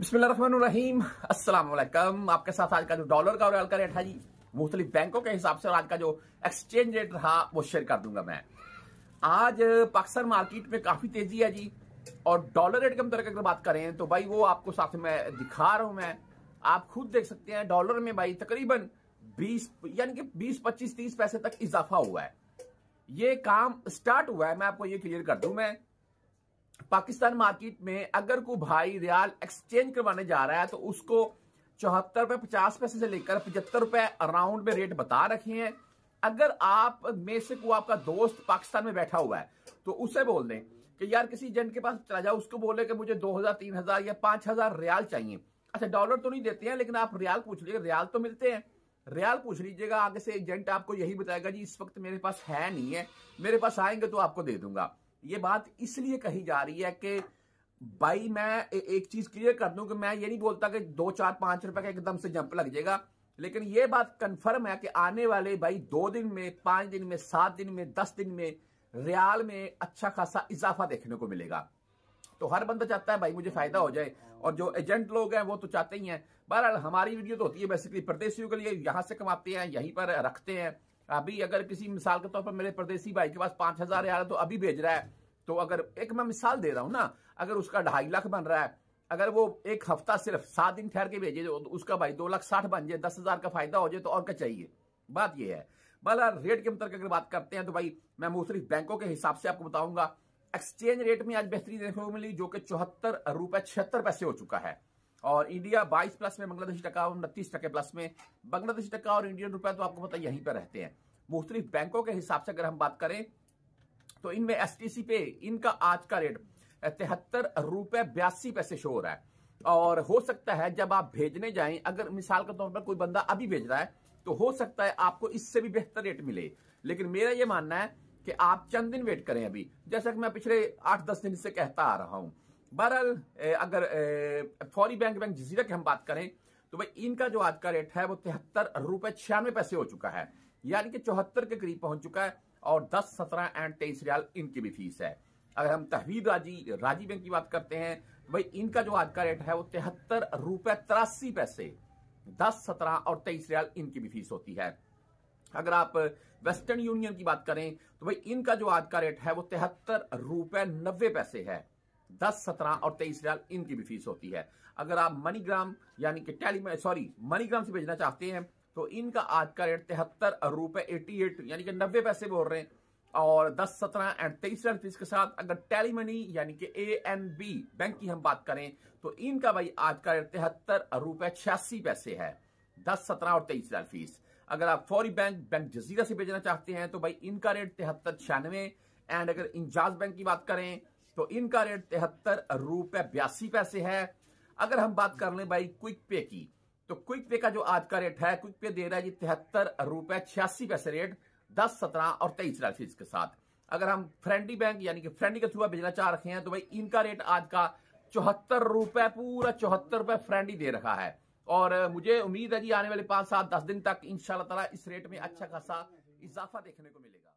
बिस्मिल्लाम अस्सलाम आपके साथ आज का जो डॉलर का और का रेट है जी मुख्तलिफ बैंकों के हिसाब से और आज का जो एक्सचेंज रेट रहा वो शेयर कर दूंगा मैं आज पाकिस्तान मार्केट में काफी तेजी है जी और डॉलर रेट के मुताबिक अगर बात करें तो भाई वो आपको साथ में दिखा रहा हूं मैं आप खुद देख सकते हैं डॉलर में भाई तकरीबन बीस यानी कि बीस पच्चीस तीस पैसे तक इजाफा हुआ है ये काम स्टार्ट हुआ है मैं आपको ये क्लियर कर दूं मैं पाकिस्तान मार्केट में अगर कोई भाई रियाल एक्सचेंज करवाने जा रहा है तो उसको चौहत्तर रुपए पचास पैसे से लेकर पचहत्तर रुपए अराउंड में रेट बता रखे हैं अगर आप में से कोई आपका दोस्त पाकिस्तान में बैठा हुआ है तो उसे बोल दें कि यार किसी एजेंट के पास चला जाओ उसको बोले कि मुझे दो हजार तीन हजार या पांच हजार रियाल चाहिए अच्छा डॉलर तो नहीं देते हैं लेकिन आप रियाल पूछ लीजिए रियाल तो मिलते हैं रियाल पूछ लीजिएगा आगे से एजेंट आपको यही बताएगा जी इस वक्त मेरे पास है नहीं है मेरे पास आएंगे तो आपको दे दूंगा ये बात इसलिए कही जा रही है कि भाई मैं ए, एक चीज क्लियर कर दूं कि मैं ये नहीं बोलता कि दो चार पांच रुपए का एकदम से जंप लग जाएगा लेकिन ये बात कंफर्म है कि आने वाले भाई दो दिन में पांच दिन में सात दिन में दस दिन में रियाल में अच्छा खासा इजाफा देखने को मिलेगा तो हर बंदा चाहता है भाई मुझे फायदा हो जाए और जो एजेंट लोग हैं वो तो चाहते ही हैं बहरहाल हमारी वीडियो तो होती है बेसिकली प्रदेशियों के लिए यहां से कमाते हैं यहीं पर रखते हैं अभी अगर किसी मिसाल के तौर पर मेरे परदेसी भाई के पास पांच हजार आ रहा है तो अभी भेज रहा है तो अगर एक मैं मिसाल दे रहा हूं ना अगर उसका ढाई लाख बन रहा है अगर वो एक हफ्ता सिर्फ सात दिन ठहर के भेजे तो उसका भाई दो लाख साठ बन जाए दस हजार का फायदा हो जाए तो और क्या चाहिए बात यह है बला रेट के मुताबिक अगर बात करते हैं तो भाई मैं मुख्तलिफ बैंकों के हिसाब से आपको बताऊंगा एक्सचेंज रेट में आज बेहतरी देखने को मिली जो कि चौहत्तर रुपए छिहत्तर पैसे हो चुका है और इंडिया 22 प्लस में बांग्लादेशी टका उनतीस टके प्लस में बांग्लादेशी टका और इंडियन रुपया तो आपको पता यहीं पर रहते हैं मुख्तलिफ बैंकों के हिसाब से अगर हम बात करें तो इनमें एस पे इनका आज का रेट तिहत्तर रुपए बयासी पैसे शो हो रहा है और हो सकता है जब आप भेजने जाएं अगर मिसाल के तौर पर कोई बंदा अभी भेज रहा है तो हो सकता है आपको इससे भी बेहतर रेट मिले लेकिन मेरा यह मानना है कि आप चंद दिन वेट करें अभी जैसा कि मैं पिछले आठ दस दिन से कहता आ रहा हूं बहरहाल अगर फौरी बैंक बैंक जजीरा की हम बात करें तो भाई इनका जो आज का रेट है वो तिहत्तर रुपए छियानवे पैसे हो चुका है यानी कि चौहत्तर के करीब पहुंच चुका है और दस सत्रह एंड तेईस रियाल इनकी भी फीस है अगर हम तहवीर राजी राजी बैंक की बात करते हैं तो भाई इनका जो आज का रेट है वो तिहत्तर रुपए तिरासी पैसे दस सत्रह और तेईस रियाल इनकी भी फीस होती है अगर आप वेस्टर्न यूनियन की बात करें तो भाई इनका जो आज का रेट है वो तिहत्तर रुपए नब्बे पैसे है दस सत्रह और तेईस रियाल इनकी भी फीस होती है अगर आप मनीग्राम यानी कि टैली सॉरी मनीग्राम से भेजना चाहते हैं तो इनका आज का रेट तिहत्तर रुपए एटी एट यानी कि नब्बे पैसे बोल रहे हैं और 10, 17 एंड तेईस रन फीस के साथ अगर टैली मनी यानी कि ए एन बी बैंक की हम बात करें तो इनका भाई आज का रेट तिहत्तर रुपए छियासी पैसे है दस सत्रह और तेईस हजार फीस अगर आप फौरी बैंक बैंक जजीरा से भेजना चाहते हैं तो भाई इनका रेट तिहत्तर छियानवे एंड अगर इंजाज बैंक की बात करें तो इनका रेट तिहत्तर रुपए बयासी पैसे है अगर हम बात कर ले भाई क्विक पे की तो क्विक पे का जो आज का रेट है क्विक पे दे रहा है जी तिहत्तर रुपए छियासी पैसे रेट दस सत्रह और तेईस राशि के साथ अगर हम फ्रेंडी बैंक यानी कि फ्रेंडी के थ्रू भेजना चाह रहे हैं तो भाई इनका रेट आज का चौहत्तर रुपए पूरा चौहत्तर रुपए फ्रेंडी दे रखा है और मुझे उम्मीद है जी आने वाले पांच सात दस दिन तक इन शाह इस रेट में अच्छा खासा इजाफा देखने को मिलेगा